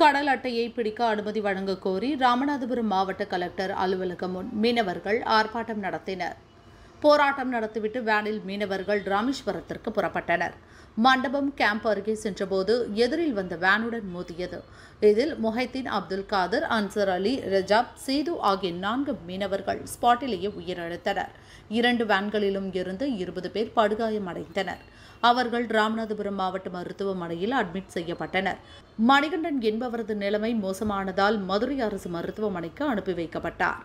கடல் அட்டையை பிடிக்க அனுமதி வழங்க கோரி ராமநாதபுரம் மாவட்ட கலெக்டர் அலுவலகம் முன் மீனவர்கள் ஆர்ப்பாட்டம் நடத்தினர் போராட்டம் நடத்திவிட்டு வேனில் மீனவர்கள் ராமேஸ்வரத்திற்கு புறப்பட்டனர் மண்டபம் கேம்ப் அருகே சென்றபோது எதிரில் வந்த வேனுடன் மோதியது இதில் மொஹைத்தீன் அப்துல் காதர் அன்சர் அலி ரஜாப் சீது ஆகிய நான்கு மீனவர்கள் ஸ்பாட்டிலேயே உயிரிழந்தனர் இரண்டு வேன்களிலும் இருந்து இருபது பேர் படுகாயமடைந்தனர் அவர்கள் ராமநாதபுரம் மாவட்ட மருத்துவமனையில் அட்மிட் செய்யப்பட்டனர் மணிகண்டன் என்பவரது நிலைமை மோசமானதால் மதுரை அரசு மருத்துவமனைக்கு அனுப்பி வைக்கப்பட்டார்